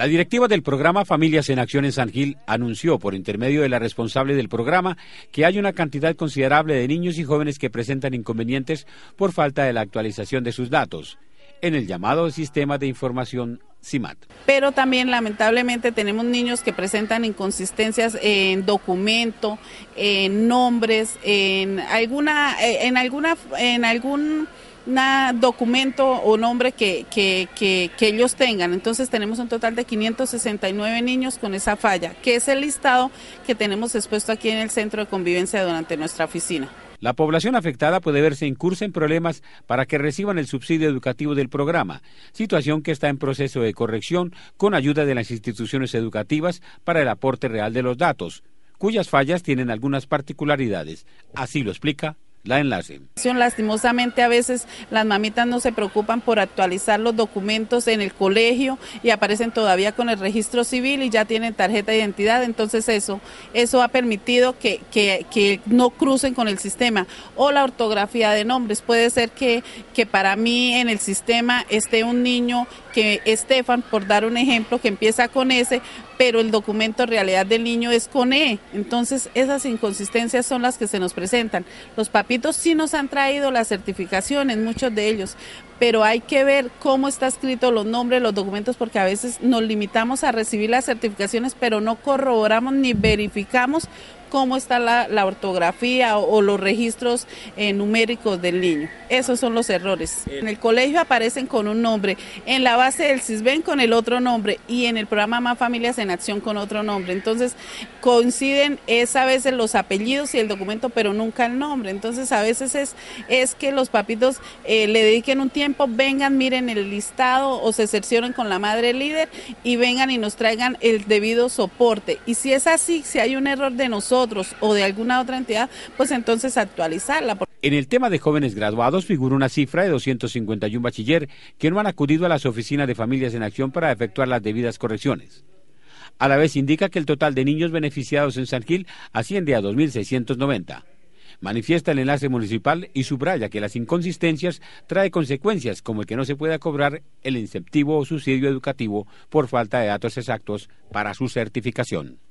La directiva del programa Familias en Acción en San Gil anunció por intermedio de la responsable del programa que hay una cantidad considerable de niños y jóvenes que presentan inconvenientes por falta de la actualización de sus datos en el llamado Sistema de Información CIMAT. Pero también lamentablemente tenemos niños que presentan inconsistencias en documento, en nombres, en alguna eh, en alguna en algún na, documento o nombre que, que, ellos tengan. Entonces tenemos un total de 569 niños con esa falla, que es el listado que tenemos expuesto aquí en el centro de convivencia durante nuestra oficina. La población afectada puede verse curso en problemas para que reciban el subsidio educativo del programa, situación que está en proceso de corrección con ayuda de las instituciones educativas para el aporte real de los datos, cuyas fallas tienen algunas particularidades. Así lo explica la enlace. Lastimosamente a veces las mamitas no se preocupan por actualizar los documentos en el colegio y aparecen todavía con el registro civil y ya tienen tarjeta de identidad, entonces eso, eso ha permitido que, no crucen con el sistema. O la ortografía de nombres, puede ser que, que para mí en el sistema esté un niño que Estefan, por dar un ejemplo, que empieza con ese pero el documento realidad del niño es con E. Entonces, esas inconsistencias son las que se nos presentan. Los papitos sí nos han traído las certificaciones, muchos de ellos, pero hay que ver cómo está escrito los nombres, los documentos, porque a veces nos limitamos a recibir las certificaciones, pero no corroboramos ni verificamos cómo está la, ortografía o, los registros eh, numéricos del niño. Esos son los errores. En el colegio aparecen con un nombre, en la base del CISBEN con el otro nombre y en el programa Más Familias en Acción con otro nombre. Entonces coinciden es a veces los apellidos y el documento, pero nunca el nombre. Entonces a veces es, es que los papitos eh, le dediquen un tiempo, vengan, miren el listado o se cercioren con la madre líder y vengan y nos traigan el debido soporte. Y si es así, si hay un error de nosotros, o de alguna otra entidad, pues entonces actualizarla. En el tema de jóvenes graduados figura una cifra de 251 bachiller que no han acudido a las oficinas de familias en acción para efectuar las debidas correcciones. A la vez indica que el total de niños beneficiados en San Gil asciende a 2.690. Manifiesta el enlace municipal y subraya que las inconsistencias trae consecuencias como el que no se pueda cobrar el incentivo o subsidio educativo por falta de datos exactos para su certificación.